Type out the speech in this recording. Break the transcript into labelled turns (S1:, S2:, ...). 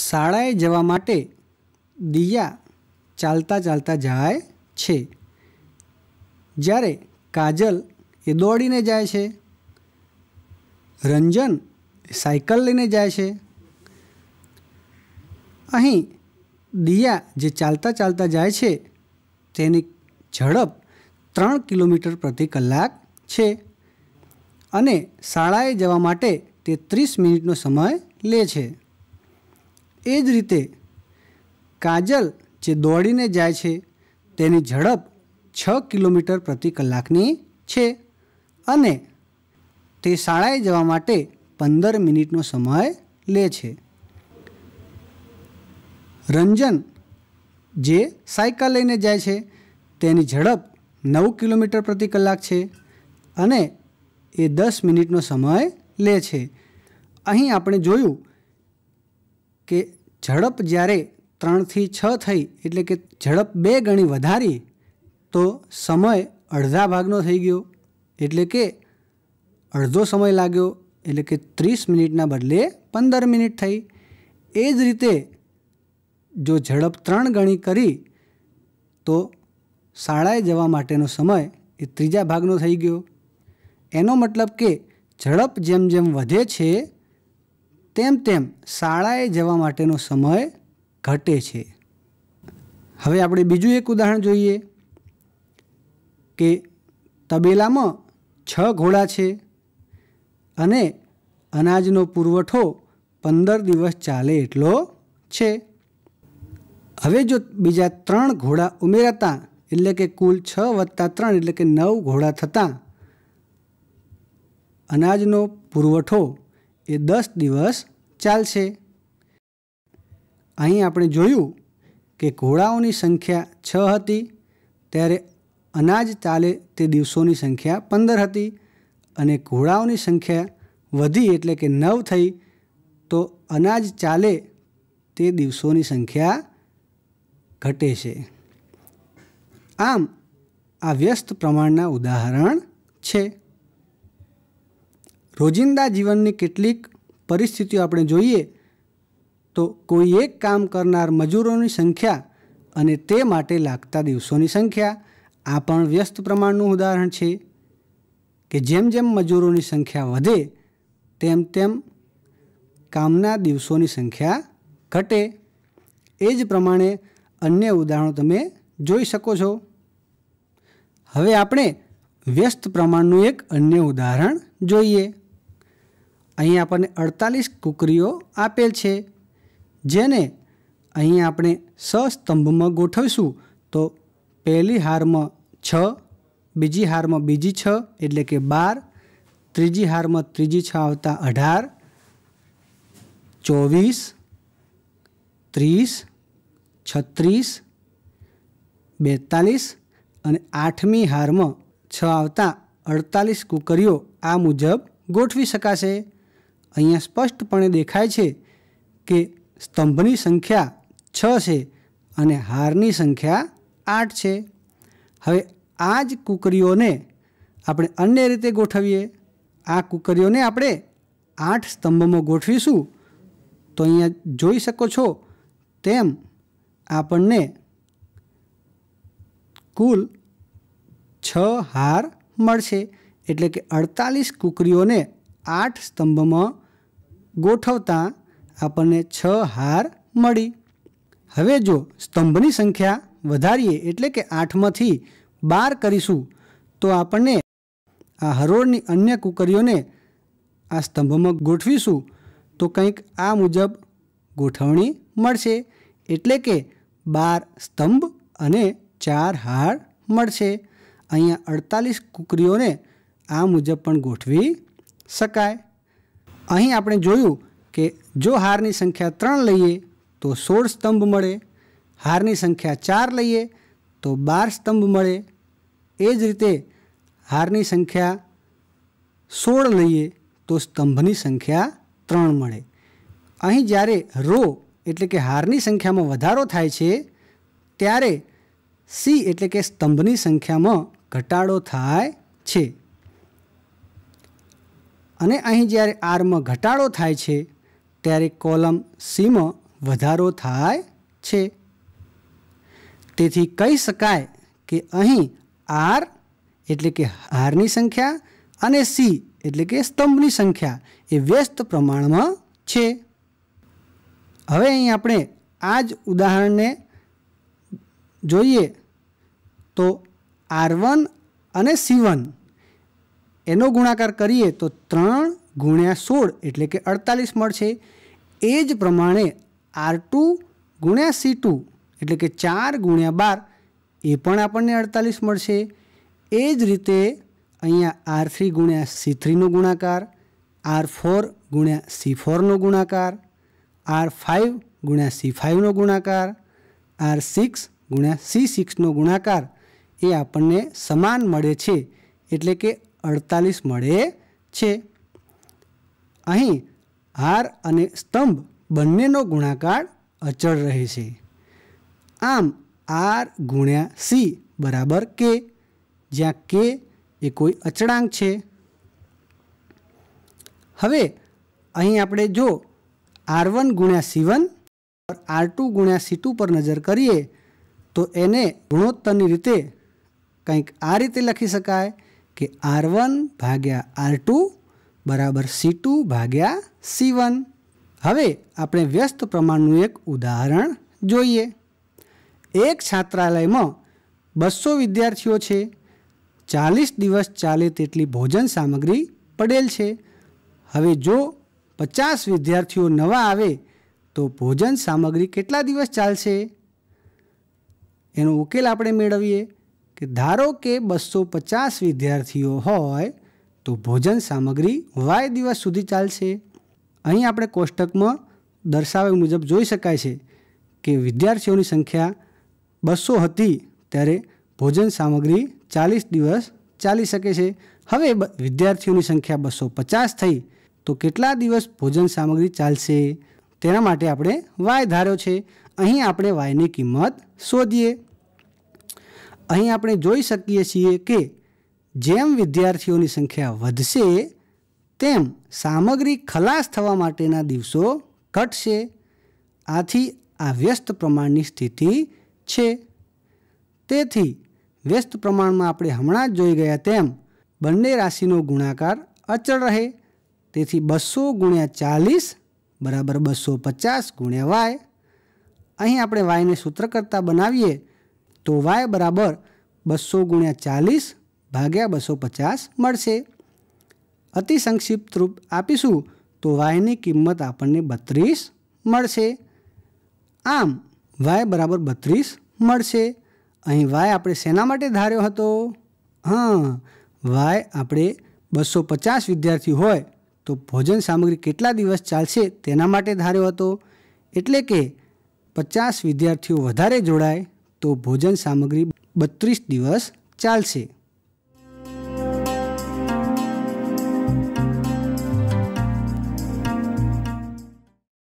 S1: શાળાએ જવા માટે દિયા ચાલતા ચાલતા જાય છે જ્યારે કાજલ એ દોડીને જાય છે રંજન સાયકલ લઈને જાય છે અહીં દિયા જે ચાલતા ચાલતા જાય છે તેની ઝડપ ત્રણ કિલોમીટર પ્રતિ કલાક છે અને શાળાએ જવા માટે તે ત્રીસ મિનિટનો સમય લે છે એ જ રીતે કાજલ જે દોડીને જાય છે તેની ઝડપ છ કિલોમીટર પ્રતિ કલાકની છે અને તે શાળાએ જવા માટે પંદર મિનિટનો સમય લે છે રંજન જે સાયકલ લઈને જાય છે તેની ઝડપ નવ કિલોમીટર પ્રતિ કલાક છે અને એ દસ મિનિટનો સમય લે છે અહીં આપણે જોયું કે ઝડપ જ્યારે ત્રણથી છ થઈ એટલે કે ઝડપ બે ગણી વધારી તો સમય અડધા ભાગનો થઈ ગયો એટલે કે અડધો સમય લાગ્યો એટલે કે ત્રીસ મિનિટના બદલે પંદર મિનિટ થઈ એ જ રીતે જો ઝડપ ત્રણ ગણી કરી તો શાળાએ જવા માટેનો સમય એ ત્રીજા ભાગનો થઈ ગયો એનો મતલબ કે ઝડપ જેમ જેમ વધે છે તેમ તેમ શાળાએ જવા માટેનો સમય ઘટે છે હવે આપણે બીજું એક ઉદાહરણ જોઈએ કે તબેલામાં છ ઘોડા છે અને અનાજનો પુરવઠો પંદર દિવસ ચાલે એટલો છે હવે જો બીજા ત્રણ ઘોડા ઉમેરાતા એટલે કે કુલ છ વત્તા ત્રણ એટલે કે નવ ઘોડા થતાં અનાજનો પુરવઠો એ દસ દિવસ ચાલશે અહીં આપણે જોયું કે ઘોડાઓની સંખ્યા છ હતી ત્યારે અનાજ ચાલે તે દિવસોની સંખ્યા પંદર હતી અને ઘોડાઓની સંખ્યા વધી એટલે કે નવ થઈ તો અનાજ ચાલે તે દિવસોની સંખ્યા ઘટે છે આમ આ વ્યસ્ત પ્રમાણના ઉદાહરણ છે રોજિંદા જીવનની કેટલીક પરિસ્થિતિઓ આપણે જોઈએ તો કોઈ એક કામ કરનાર મજૂરોની સંખ્યા અને તે માટે લાગતા દિવસોની સંખ્યા આ પણ વ્યસ્ત પ્રમાણનું ઉદાહરણ છે કે જેમ જેમ મજૂરોની સંખ્યા વધે તેમ તેમ કામના દિવસોની સંખ્યા ઘટે એ જ પ્રમાણે અન્ય ઉદાહરણો તમે જોઈ શકો છો હવે આપણે વ્યસ્ત પ્રમાણનું એક અન્ય ઉદાહરણ જોઈએ અહીં આપણને અડતાલીસ કૂકરીઓ આપેલ છે જેને અહીં આપણે સસ્તંભમાં ગોઠવીશું તો પહેલી હારમાં છ બીજી હારમાં બીજી છ એટલે કે બાર ત્રીજી હારમાં ત્રીજી છ આવતા અઢાર ચોવીસ ત્રીસ છત્રીસ બેતાલીસ અને આઠમી હારમાં છ આવતા અડતાલીસ કૂકરીઓ આ મુજબ ગોઠવી શકાશે અહીંયા સ્પષ્ટપણે દેખાય છે કે સ્તંભની સંખ્યા છ છે અને હારની સંખ્યા આઠ છે હવે આ જ કૂકરીઓને આપણે અન્ય રીતે ગોઠવીએ આ કૂકરીઓને આપણે આઠ સ્તંભમાં ગોઠવીશું તો અહીંયા જોઈ શકો છો તેમ આપણને કુલ છ હાર મળશે એટલે કે અડતાલીસ કૂકરીઓને આઠ સ્તંભમાં ગોઠવતા આપણને છ હાર મળી હવે જો સ્તંભની સંખ્યા વધારીએ એટલે કે આઠમાંથી બાર કરીશું તો આપણને આ હરોળની અન્ય કુકરીઓને આ સ્તંભમાં ગોઠવીશું તો કંઈક આ મુજબ ગોઠવણી મળશે એટલે કે બાર સ્તંભ અને ચાર હાર મળશે અહીંયા અડતાલીસ કુકરીઓને આ મુજબ પણ ગોઠવી શકાય અહીં આપણે જોયું કે જો હારની સંખ્યા ત્રણ લઈએ તો સોળ સ્તંભ મળે હારની સંખ્યા ચાર લઈએ તો બાર સ્તંભ મળે એ જ રીતે હારની સંખ્યા સોળ લઈએ તો સ્તંભની સંખ્યા ત્રણ મળે અહીં જ્યારે રો એટલે કે હારની સંખ્યામાં વધારો થાય છે ત્યારે સી એટલે કે સ્તંભની સંખ્યામાં ઘટાડો થાય છે અને અહીં જ્યારે આરમાં ઘટાડો થાય છે ત્યારે કોલમ સીમાં વધારો થાય છે તેથી કહી શકાય કે અહીં આર એટલે કે હારની સંખ્યા અને સી એટલે કે સ્તંભની સંખ્યા એ વ્યસ્ત પ્રમાણમાં છે હવે અહીં આપણે આ જ ઉદાહરણને જોઈએ તો આર વન અને સી એનો ગુણાકાર કરીએ તો ત્રણ ગુણ્યા સોળ એટલે કે અડતાલીસ મળશે એ જ પ્રમાણે આર ટુ ગુણ્યા સી ટુ એટલે કે ચાર ગુણ્યા બાર એ પણ આપણને અડતાલીસ મળશે એ જ રીતે અહીંયા આર થ્રી ગુણ્યા સી થ્રીનો ગુણાકાર આર ફોર ગુણ્યા સી ફોરનો ગુણાકાર આર ફાઇવ ગુણ્યા સી ફાઇવનો ગુણાકાર આર સિક્સ ગુણ્યા સી સિક્સનો ગુણાકાર એ આપણને સમાન મળે છે એટલે કે અડતાલીસ મળે છે અહીં હાર અને સ્તંભ બંનેનો ગુણાકાર અચળ રહે છે આમ આર ગુણ્યા સી બરાબર કે જ્યાં કે એ કોઈ અચળાંક છે હવે અહીં આપણે જો આર વન ગુણ્યા સી વન આર ટુ ગુણ્યા સી ટુ પર નજર કરીએ તો એને ગુણોત્તરની રીતે કંઈક આ રીતે લખી શકાય કે આર વન ભાગ્યા આર ટુ બરાબર સી ટુ ભાગ્યા સી વન હવે આપણે વ્યસ્ત પ્રમાણનું એક ઉદાહરણ જોઈએ એક છાત્રાલયમાં બસો વિદ્યાર્થીઓ છે ચાલીસ દિવસ ચાલે તેટલી ભોજન સામગ્રી પડેલ છે હવે જો પચાસ વિદ્યાર્થીઓ નવા આવે તો ભોજન સામગ્રી કેટલા દિવસ ચાલશે એનો ઉકેલ આપણે મેળવીએ કે ધારો કે બસો પચાસ વિદ્યાર્થીઓ હોય તો ભોજન સામગ્રી વાય દિવસ સુધી ચાલશે અહીં આપણે કોષ્ટકમાં દર્શાવ્યા મુજબ જોઈ શકાય છે કે વિદ્યાર્થીઓની સંખ્યા બસો હતી ત્યારે ભોજન સામગ્રી ચાલીસ દિવસ ચાલી શકે છે હવે વિદ્યાર્થીઓની સંખ્યા બસો પચાસ થઈ તો કેટલા દિવસ ભોજન સામગ્રી ચાલશે તેના માટે આપણે વાય ધાર્યો છે અહીં આપણે વાયની કિંમત શોધીએ અહીં આપણે જોઈ શકીએ છીએ કે જેમ વિદ્યાર્થીઓની સંખ્યા વધશે તેમ સામગ્રી ખલાસ થવા માટેના દિવસો ઘટશે આથી આ વ્યસ્ત પ્રમાણની સ્થિતિ છે તેથી વ્યસ્ત પ્રમાણમાં આપણે હમણાં જ જોઈ ગયા તેમ બંને રાશિનો ગુણાકાર અચળ રહે તેથી બસો ગુણ્યા ચાલીસ બરાબર બસો પચાસ ગુણ્યા વાય અહીં આપણે વાયને સૂત્ર કરતાં બનાવીએ તો વાય બરાબર બસો ગુણ્યા ચાલીસ ભાગ્યા બસો પચાસ મળશે અતિ સંક્ષિપ્ત રૂપ આપીશું તો વાયની કિંમત આપણને બત્રીસ મળશે આમ વાય બરાબર બત્રીસ મળશે અહીં વાય આપણે શેના માટે ધાર્યો હતો હા વાય આપણે બસો પચાસ વિદ્યાર્થી હોય તો ભોજન સામગ્રી કેટલા દિવસ ચાલશે તેના માટે ધાર્યો હતો એટલે કે પચાસ વિદ્યાર્થીઓ વધારે જોડાય તો ભોજન સામગ્રી બત્રીસ દિવસ ચાલશે